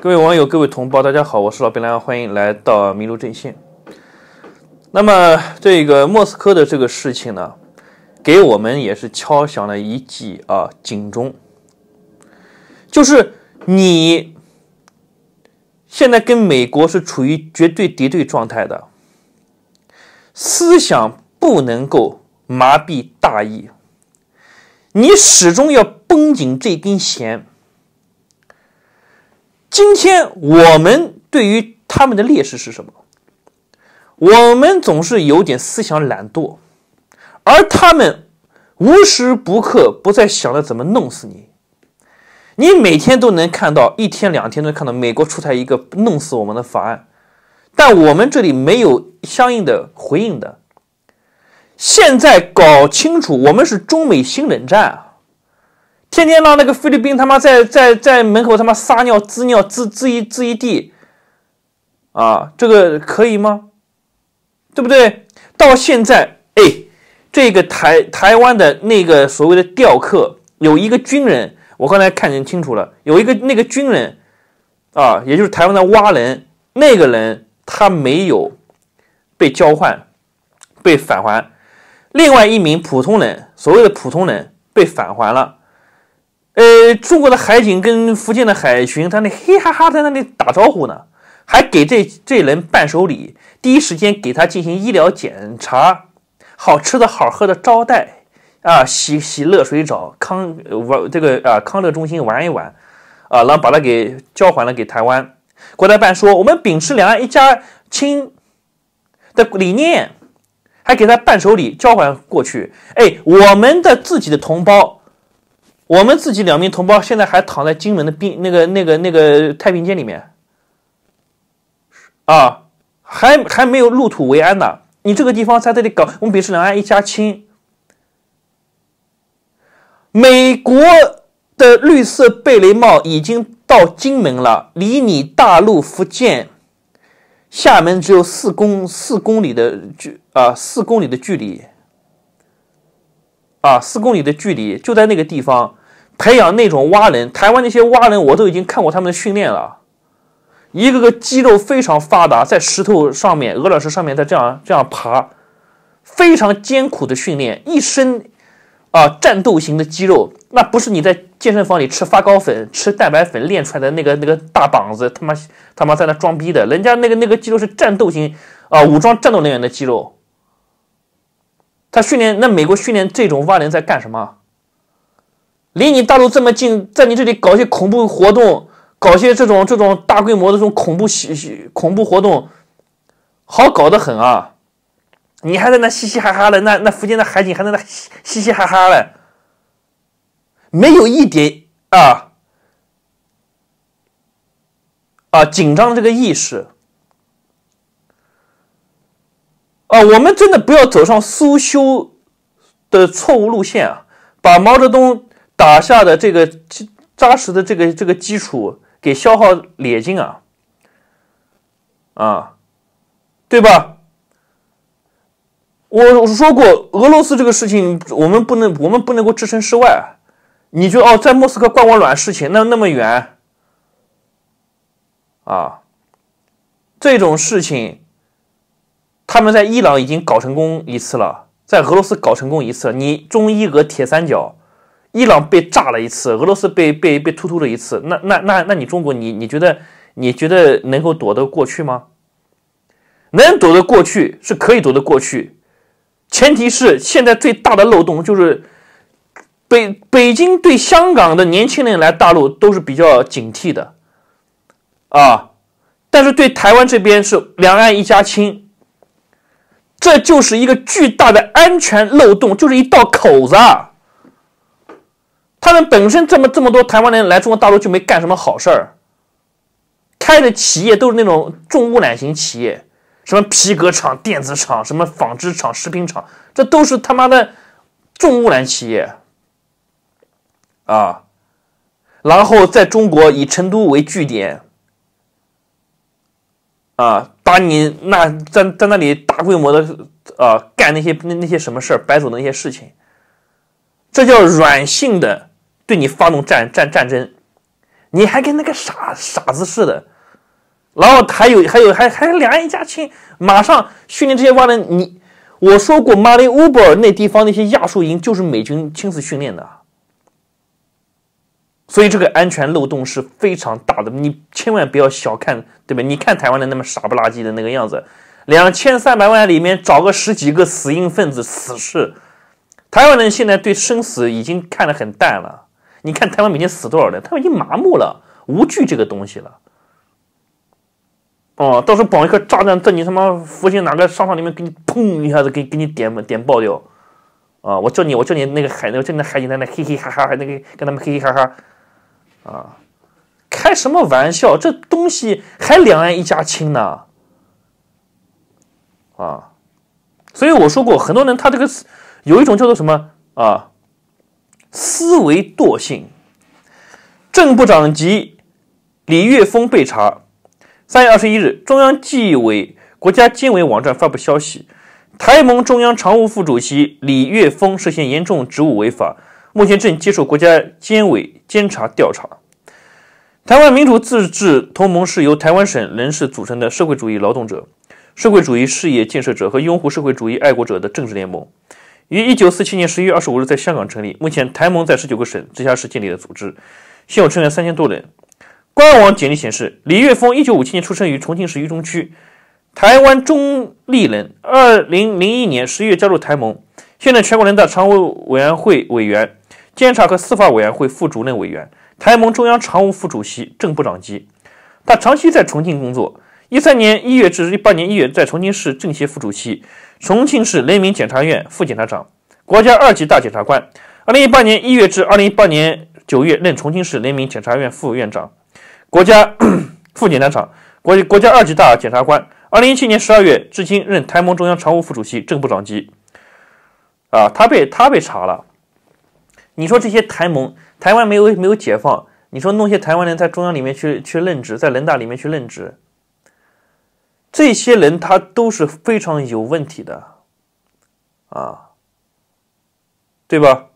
各位网友，各位同胞，大家好，我是老白来，欢迎来到麋鹿阵线。那么，这个莫斯科的这个事情呢，给我们也是敲响了一记啊警钟，就是你现在跟美国是处于绝对敌对状态的，思想不能够麻痹大意，你始终要绷紧这根弦。今天我们对于他们的劣势是什么？我们总是有点思想懒惰，而他们无时不刻不在想着怎么弄死你。你每天都能看到，一天两天都能看到美国出台一个弄死我们的法案，但我们这里没有相应的回应的。现在搞清楚，我们是中美新冷战啊！天天让那个菲律宾他妈在在在门口他妈撒尿滋尿滋滋一滋一地，啊，这个可以吗？对不对？到现在，哎，这个台台湾的那个所谓的钓客有一个军人，我刚才看清楚了，有一个那个军人，啊，也就是台湾的蛙人，那个人他没有被交换，被返还；另外一名普通人，所谓的普通人被返还了。呃，中国的海警跟福建的海巡，他那嘿哈哈在那里打招呼呢，还给这这人伴手礼，第一时间给他进行医疗检查，好吃的好喝的招待啊，洗洗热水澡，康玩这个啊康乐中心玩一玩啊，然后把他给交还了给台湾。国台办说，我们秉持两岸一家亲的理念，还给他伴手礼交还过去。哎，我们的自己的同胞。我们自己两名同胞现在还躺在金门的兵那个那个那个太平间里面，啊，还还没有入土为安呢。你这个地方在这里搞，我们表示两岸一家亲。美国的绿色贝雷帽已经到金门了，离你大陆福建厦门只有四公四公里的距啊，四公里的距离，啊，四公里的距离就在那个地方。培养那种蛙人，台湾那些蛙人，我都已经看过他们的训练了，一个个肌肉非常发达，在石头上面、鹅卵石上面在这样这样爬，非常艰苦的训练，一身啊战斗型的肌肉，那不是你在健身房里吃发糕粉、吃蛋白粉练出来的那个那个大膀子，他妈他妈在那装逼的，人家那个那个肌肉是战斗型啊，武装战斗人员的肌肉。他训练那美国训练这种蛙人在干什么？离你大陆这么近，在你这里搞些恐怖活动，搞些这种这种大规模的这种恐怖袭袭恐怖活动，好搞得很啊！你还在那嘻嘻哈哈的，那那福建的海景还在那嘻嘻哈哈嘞，没有一点啊啊紧张这个意识啊！我们真的不要走上苏修的错误路线啊！把毛泽东。打下的这个扎实的这个这个基础，给消耗殆尽啊，啊，对吧？我说过，俄罗斯这个事情，我们不能，我们不能够置身事外。你就哦，在莫斯科灌我卵事情，那那么远啊，这种事情，他们在伊朗已经搞成功一次了，在俄罗斯搞成功一次，你中伊俄铁三角。伊朗被炸了一次，俄罗斯被被被突突了一次，那那那那你中国你你觉得你觉得能够躲得过去吗？能躲得过去是可以躲得过去，前提是现在最大的漏洞就是北北京对香港的年轻人来大陆都是比较警惕的，啊，但是对台湾这边是两岸一家亲，这就是一个巨大的安全漏洞，就是一道口子。他们本身这么这么多台湾人来中国大陆就没干什么好事儿，开的企业都是那种重污染型企业，什么皮革厂、电子厂、什么纺织厂、食品厂，这都是他妈的重污染企业，啊，然后在中国以成都为据点，啊，把你那在在那里大规模的啊干那些那些什么事儿、白走那些事情，这叫软性的。对你发动战战战争，你还跟那个傻傻子似的，然后还有还有还还两岸一家亲，马上训练这些蛙人。你我说过，马里乌布尔那地方那些亚速营就是美军亲自训练的，所以这个安全漏洞是非常大的。你千万不要小看，对吧？你看台湾人那么傻不拉几的那个样子，两千三百万里面找个十几个死硬分子死士，台湾人现在对生死已经看得很淡了。你看台湾每天死多少人？他们已经麻木了，无惧这个东西了。哦，到时候绑一颗炸弹在你他妈福近哪个商场里面，给你砰一下子，给给你点点爆掉。啊，我叫你，我叫你那个海，我叫你海警在那嘿嘿哈哈，还那个跟他们嘿嘿哈哈。啊，开什么玩笑？这东西还两岸一家亲呢？啊，所以我说过，很多人他这个有一种叫做什么啊？思维惰性。正部长级李岳峰被查。三月二十一日，中央纪委国家监委网站发布消息，台盟中央常务副主席李岳峰涉嫌严重职务违法，目前正接受国家监委监察调查。台湾民主自治同盟是由台湾省人士组成的社会主义劳动者、社会主义事业建设者和拥护社会主义爱国者的政治联盟。于一九四七年十一月二十五日在香港成立。目前台盟在十九个省、直辖市建立了组织，现有成员三千多人。官网简历显示，李岳峰一九五七年出生于重庆市渝中区，台湾中立人。二零零一年十一月加入台盟，现任全国人大常务委员会委员、监察和司法委员会副主任委员、台盟中央常务副主席、正部长级。他长期在重庆工作。一三年一月至一八年一月，在重庆市政协副主席、重庆市人民检察院副检察长、国家二级大检察官；二零一八年一月至二零一八年九月，任重庆市人民检察院副院长、国家 副检察长、国国家二级大检察官；二零一七年十二月至今，任台盟中央常务副主席、正部长级。啊，他被他被查了。你说这些台盟台湾没有没有解放，你说弄些台湾人在中央里面去去任职，在人大里面去任职。这些人他都是非常有问题的，啊，对吧？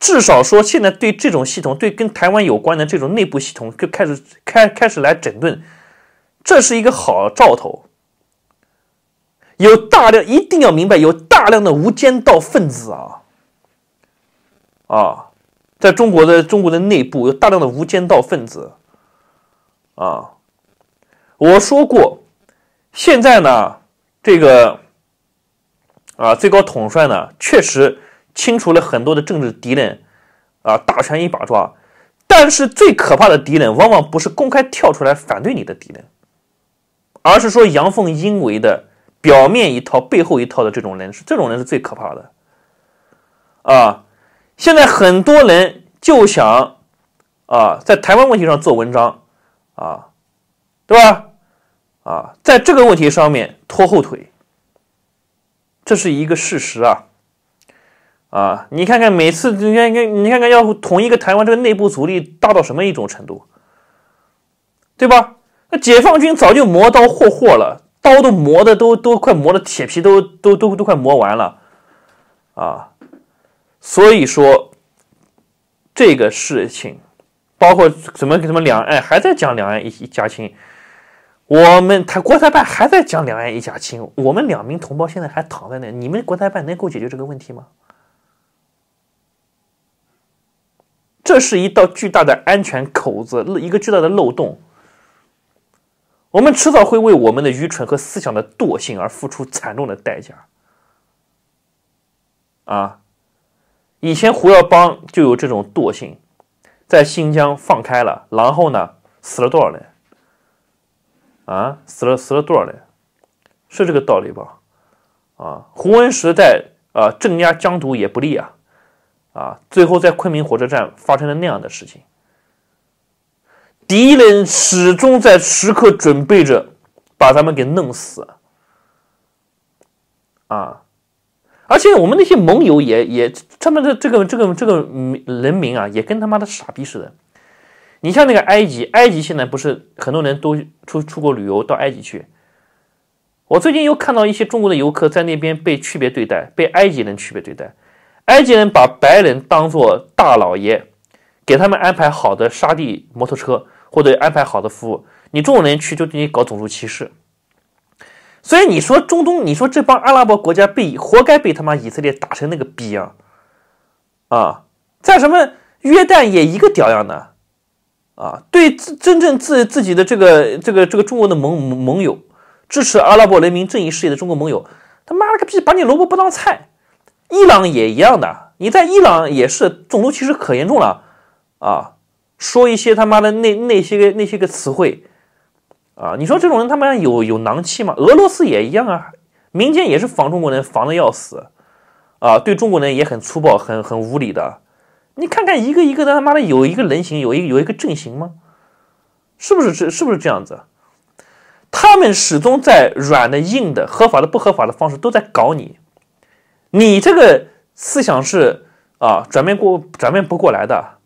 至少说现在对这种系统，对跟台湾有关的这种内部系统，就开始开开始来整顿，这是一个好兆头。有大量一定要明白，有大量的无间道分子啊啊，在中国的中国的内部有大量的无间道分子啊，我说过。现在呢，这个啊，最高统帅呢，确实清除了很多的政治敌人，啊，大权一把抓。但是最可怕的敌人，往往不是公开跳出来反对你的敌人，而是说阳奉阴违的，表面一套，背后一套的这种人，是这种人是最可怕的。啊，现在很多人就想啊，在台湾问题上做文章，啊，对吧？啊，在这个问题上面拖后腿，这是一个事实啊！啊，你看看每次你看看，你看看要同一一个台湾，这个内部阻力大到什么一种程度，对吧？那解放军早就磨刀霍霍了，刀都磨的都都快磨的铁皮都都都都快磨完了，啊！所以说这个事情，包括怎么给他们两岸还在讲两岸一一家亲。我们他国台办还在讲两岸一家亲，我们两名同胞现在还躺在那，你们国台办能够解决这个问题吗？这是一道巨大的安全口子，一个巨大的漏洞。我们迟早会为我们的愚蠢和思想的惰性而付出惨重的代价。啊，以前胡耀邦就有这种惰性，在新疆放开了，然后呢，死了多少人？啊，死了死了多少人，是这个道理吧？啊，胡文时代啊，镇压疆土也不利啊，啊，最后在昆明火车站发生了那样的事情，敌人始终在时刻准备着把咱们给弄死，啊，而且我们那些盟友也也他们的这个这个这个人民啊，也跟他妈的傻逼似的。你像那个埃及，埃及现在不是很多人都出出国旅游到埃及去。我最近又看到一些中国的游客在那边被区别对待，被埃及人区别对待。埃及人把白人当作大老爷，给他们安排好的沙地摩托车或者安排好的服务，你中国人去就对你搞种族歧视。所以你说中东，你说这帮阿拉伯国家被活该被他妈以色列打成那个逼样啊，在什么约旦也一个屌样的。啊，对自真正自自己的这个这个这个中国的盟盟友，支持阿拉伯人民正义事业的中国盟友，他妈了个逼，把你萝卜不当菜。伊朗也一样的，你在伊朗也是种族歧视可严重了啊，说一些他妈的那那些个那些个词汇啊，你说这种人他妈有有囊气吗？俄罗斯也一样啊，民间也是防中国人防的要死啊，对中国人也很粗暴，很很无理的。你看看一个一个的他妈的有一个人形，有一有一个阵型吗？是不是这？是不是这样子？他们始终在软的、硬的、合法的、不合法的方式都在搞你，你这个思想是啊转变过转变不过来的，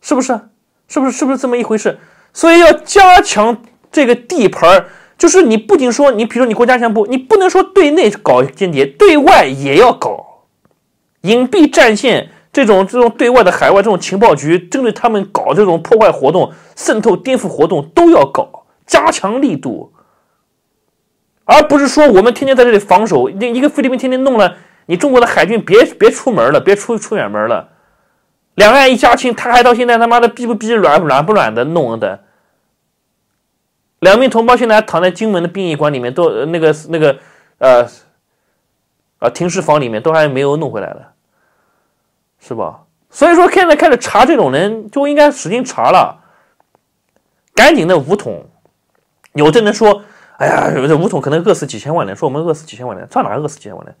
是不是？是不是？是不是这么一回事？所以要加强这个地盘儿，就是你不仅说你，比如说你国家强不？你不能说对内搞间谍，对外也要搞隐蔽战线。这种这种对外的海外这种情报局，针对他们搞这种破坏活动、渗透颠覆活动，都要搞加强力度，而不是说我们天天在这里防守。那一个菲律宾天天弄了，你中国的海军别别出门了，别出出远门了。两岸一家亲，他还到现在他妈的逼不逼、软软不软的弄的。两名同胞现在还躺在金门的殡仪馆里面，都那个那个呃啊停尸房里面都还没有弄回来了。是吧？所以说，现在开始查这种人，就应该使劲查了。赶紧的，武统！有的人说：“哎呀，这武统可能饿死几千万人。”说我们饿死几千万人，上哪饿死几千万人？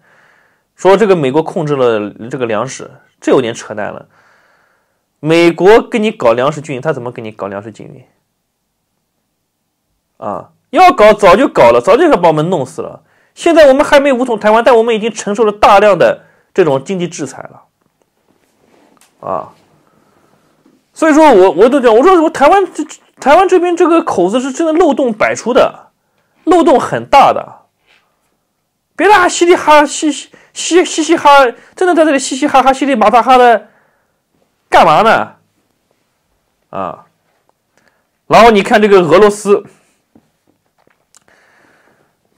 说这个美国控制了这个粮食，这有点扯淡了。美国给你搞粮食军运，他怎么给你搞粮食军运？啊，要搞早就搞了，早就把我们弄死了。现在我们还没武统台湾，但我们已经承受了大量的这种经济制裁了。啊，所以说我我都讲，我说我台湾这台湾这边这个口子是真的漏洞百出的，漏洞很大的，别的嘻嘻哈嘻嘻嘻嘻哈，真的在这里嘻嘻哈哈嘻嘻麻麻哈的，干嘛呢？啊，然后你看这个俄罗斯，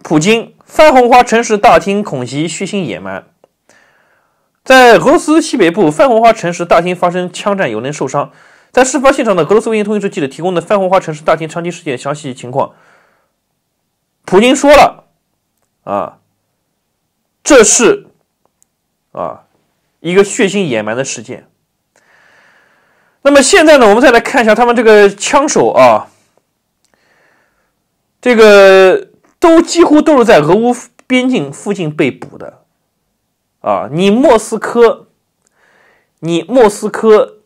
普京，翻红花城市大厅恐袭血腥野蛮。在俄罗斯西北部泛红花城市大厅发生枪战，有人受伤。在事发现场的俄罗斯卫星通讯社记者提供的泛红花城市大厅枪击事件详细情况，普京说了：“啊，这是啊一个血腥野蛮的事件。”那么现在呢，我们再来看一下他们这个枪手啊，这个都几乎都是在俄乌边境附近被捕的。啊，你莫斯科，你莫斯科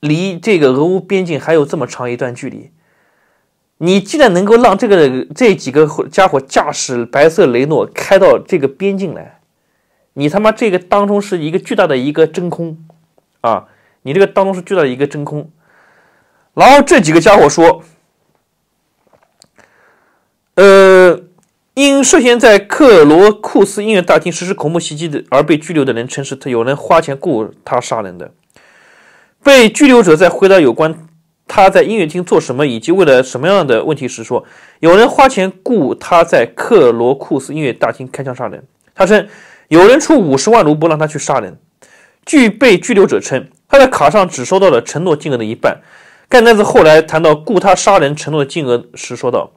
离这个俄乌边境还有这么长一段距离，你既然能够让这个这几个家伙驾驶白色雷诺开到这个边境来，你他妈这个当中是一个巨大的一个真空啊！你这个当中是巨大的一个真空，然后这几个家伙说，呃。因涉嫌在克罗库斯音乐大厅实施恐怖袭击的而被拘留的人称，是他有人花钱雇他杀人的。被拘留者在回答有关他在音乐厅做什么以及为了什么样的问题时说，有人花钱雇他在克罗库斯音乐大厅开枪杀人。他称有人出五十万卢布让他去杀人。据被拘留者称，他的卡上只收到了承诺金额的一半。该男子后来谈到雇他杀人承诺的金额时说道。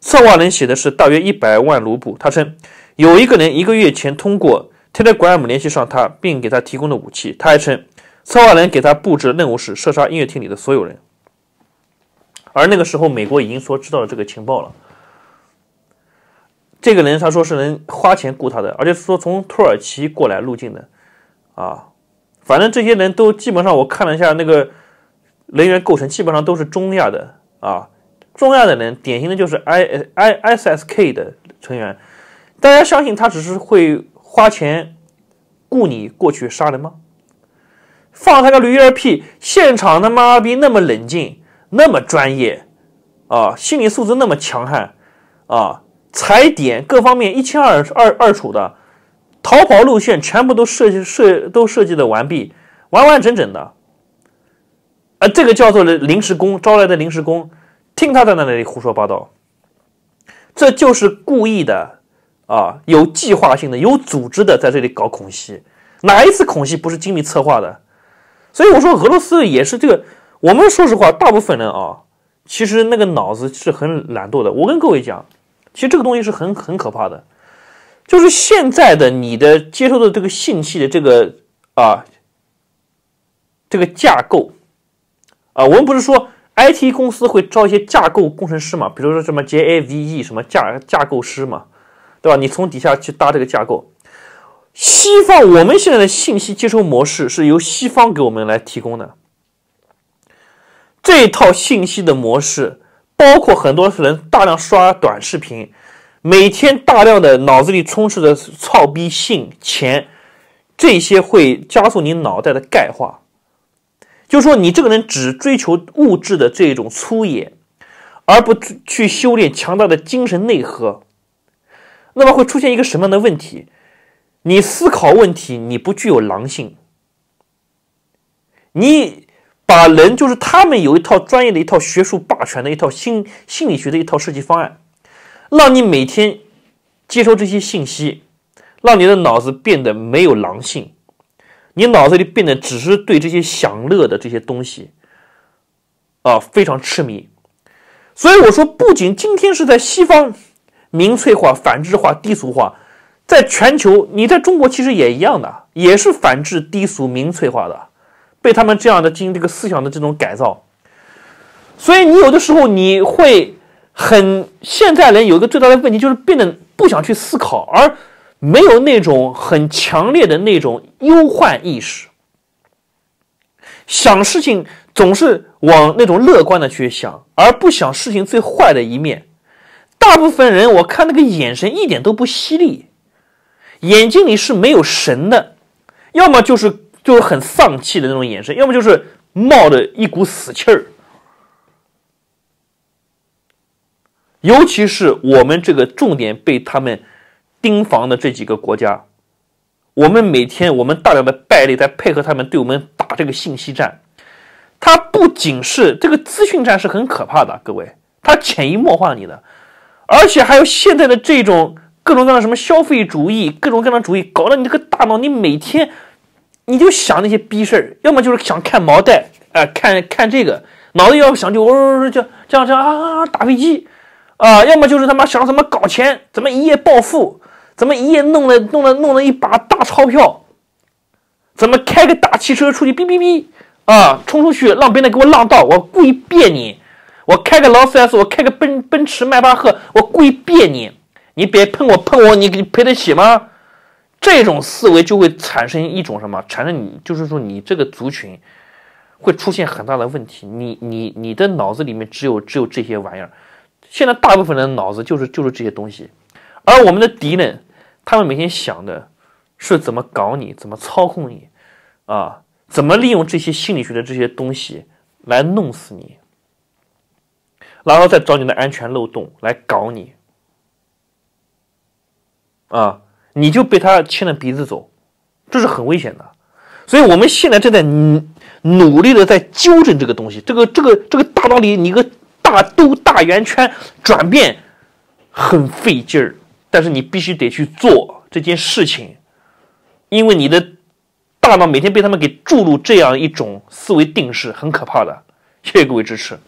策划人写的是大约一百万卢布。他称有一个人一个月前通过 Telegram 联系上他，并给他提供了武器。他还称策划人给他布置任务是射杀音乐厅里的所有人。而那个时候，美国已经说知道了这个情报了。这个人他说是能花钱雇他的，而且是说从土耳其过来入境的。啊，反正这些人都基本上我看了一下那个人员构成，基本上都是中亚的啊。重要的人，典型的就是 I I S S K 的成员。大家相信他只是会花钱雇你过去杀人吗？放他个驴儿屁！现场他妈逼那么冷静，那么专业啊，心理素质那么强悍啊，踩点各方面一清二二二楚的，逃跑路线全部都设计设都设计的完毕，完完整整的。啊，这个叫做临时工招来的临时工。听他在那里胡说八道，这就是故意的啊，有计划性的、有组织的在这里搞恐袭，哪一次恐袭不是精密策划的？所以我说俄罗斯也是这个。我们说实话，大部分人啊，其实那个脑子是很懒惰的。我跟各位讲，其实这个东西是很很可怕的，就是现在的你的接受的这个信息的这个啊这个架构啊，我们不是说。IT 公司会招一些架构工程师嘛，比如说什么 j a v e 什么架架构师嘛，对吧？你从底下去搭这个架构。西方我们现在的信息接收模式是由西方给我们来提供的，这一套信息的模式，包括很多人大量刷短视频，每天大量的脑子里充斥着操逼性钱，这些会加速你脑袋的钙化。就是说，你这个人只追求物质的这种粗野，而不去修炼强大的精神内核，那么会出现一个什么样的问题？你思考问题，你不具有狼性，你把人就是他们有一套专业的一套学术霸权的一套心心理学的一套设计方案，让你每天接收这些信息，让你的脑子变得没有狼性。你脑子里变得只是对这些享乐的这些东西，啊，非常痴迷。所以我说，不仅今天是在西方，民粹化、反智化、低俗化，在全球，你在中国其实也一样的，也是反智、低俗、民粹化的，被他们这样的进行这个思想的这种改造。所以你有的时候你会很，现在人有一个最大的问题，就是变得不想去思考，而。没有那种很强烈的那种忧患意识，想事情总是往那种乐观的去想，而不想事情最坏的一面。大部分人我看那个眼神一点都不犀利，眼睛里是没有神的，要么就是就是很丧气的那种眼神，要么就是冒着一股死气儿。尤其是我们这个重点被他们。盯防的这几个国家，我们每天我们大量的败类在配合他们对我们打这个信息战，它不仅是这个资讯战是很可怕的，各位，它潜移默化你的，而且还有现在的这种各种各样的什么消费主义，各种各样的主义，搞得你这个大脑，你每天你就想那些逼事儿，要么就是想看毛戴啊，看看这个，脑子要想就哦就样啊打飞机啊，要么就是他妈想怎么搞钱，怎么一夜暴富。怎么一夜弄了弄了弄了一把大钞票？怎么开个大汽车出去？哔哔哔啊，冲出去让别人给我浪到！我故意别你，我开个劳斯莱斯，我开个奔奔驰迈巴赫，我故意别你，你别碰我碰我，你你赔得起吗？这种思维就会产生一种什么？产生你就是说你这个族群会出现很大的问题。你你你的脑子里面只有只有这些玩意儿。现在大部分人脑子就是就是这些东西，而我们的敌人。他们每天想的是怎么搞你，怎么操控你，啊，怎么利用这些心理学的这些东西来弄死你，然后再找你的安全漏洞来搞你，啊，你就被他牵着鼻子走，这是很危险的。所以，我们现在正在努努力的在纠正这个东西，这个这个这个大道理你个大兜大圆圈转变很费劲儿。但是你必须得去做这件事情，因为你的大脑每天被他们给注入这样一种思维定式，很可怕的。谢谢各位支持。